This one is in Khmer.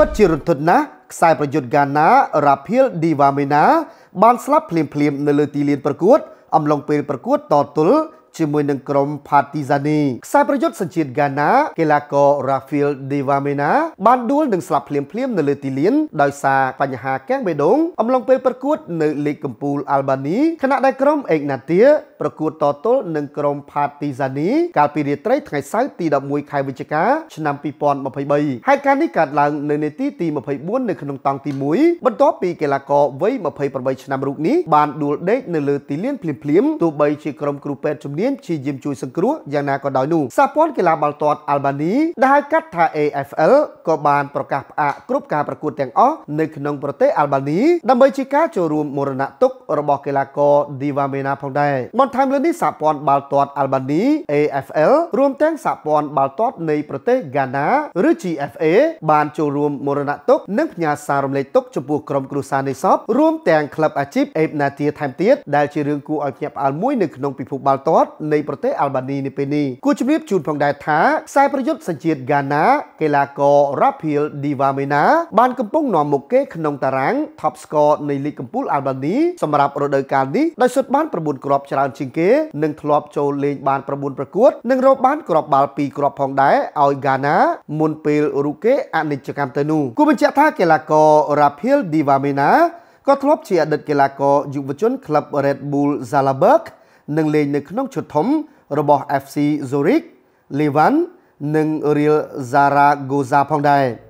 ពិតជារន្ធត់ណាស់ខ្សែប្រយុទ្ធហ្គាណារ៉ាភីលឌីវ៉ាមេណាបានស្លាប់ភ្លាមៗនៅលើទីលានប្រកួត អំឡុងពេលប្រកួតតទល់ជាមួយនឹងក្រុម Partizani ខ្សែប្រយុទ្ធសញ្ជាតិ Ghana កីឡាករ Rafael Devamena បានដួលនឹងស្លាប់ភ្លាមៗនៅលើទីលានដោយសារបញ្ហាកាំងបេះដូងអំឡុងពេលប្រកួត នៅលីកកំពូល Albany ខណៈដែលក្រុម Egnatia ប្រកួតតទល់នឹងក្រុម Partizani កាលពីរាត្រីថ្ងៃសៅរ៍ទី11ខែវិច្ឆិកា ឆ្នាំ2023ហេតុការណ៍នេះកើតឡើងនៅនាទីទី24នៅក្នុងតង់ទី1បន្ទាប់ពីកីឡាករវ័យ28ឆ្នាំរូបនេះបានដួលដេក នៅលើទីលានភ្លាមៗទោះបីជាក្រុមគ្រូពេទ្យជំនាញមានជាយាមជួយសង្គ្រោះយ៉ាងណាក៏ដោយនោះសហព័ន្ធកីឡាបាល់ទាត់អាល់បានីដែលហៅកាត់ថា AFL ក៏បាន ប្រកាសផ្អាកគ្រប់ការប្រកួតទាំងអស់នៅក្នុងប្រទេសអាល់បានីដើម្បីជាការចូលរួមមរណទុក្ខរបស់កីឡាករ Diva Mena ផងដែរបន្ថែមលើនេះសហព័ន្ធបាល់ទាត់អាល់បានី AFL រួមទាំងសហព័ន្ធបាល់ទាត់នៃប្រទេសហ្គាណាឬ GFA បានចូលរួមមរណទុក្ខនិងផ្ញើសាររំលែកទុក្ខចំពោះក្រុមគ្រួសារនៃសពរួមទាំងក្លឹបអាជីពអេបណាទាថែមទៀតដែលជារឿងគួរឲ្យភ្ញាក់ផ្អើលមួយនៅក្នុងពិភពបាល់ទាត់រដ្ឋនៃប្រទេសអាល់បានីនៅពេលនេះគួរជំរាបជូនផងដែរថាខ្សែប្រយុទ្ធសញ្ជាតិហ្គាណាកីឡាករ Rafael Divamena បានកំពុងនាំមុខគេក្នុងតារាង Top Scorer នៃលីកកំពូលអាល់បានីសម្រាប់រដូវកាលនេះដោយសុទ្ធបាន9គ្រាប់ច្រើនជាងគេ និងធ្លាប់ចូលលេងបាន9ប្រកួត និងរកបានគ្រាប់បាល់2គ្រាប់ផងដែរឲ្យហ្គាណាមុនពេលរូគេអនិច្ចកម្មទៅនោះគួរបញ្ជាក់ថាកីឡាករ Rafael Divamena ក៏ធ្លាប់ជាអតីតកីឡាករយុវជនក្លឹប Red Bull Zalaberk នឹងលេងនៅក្នុងឈុតធំរបស់ FC Zurich, Levan និង Real Zaragoza ផងដែរ។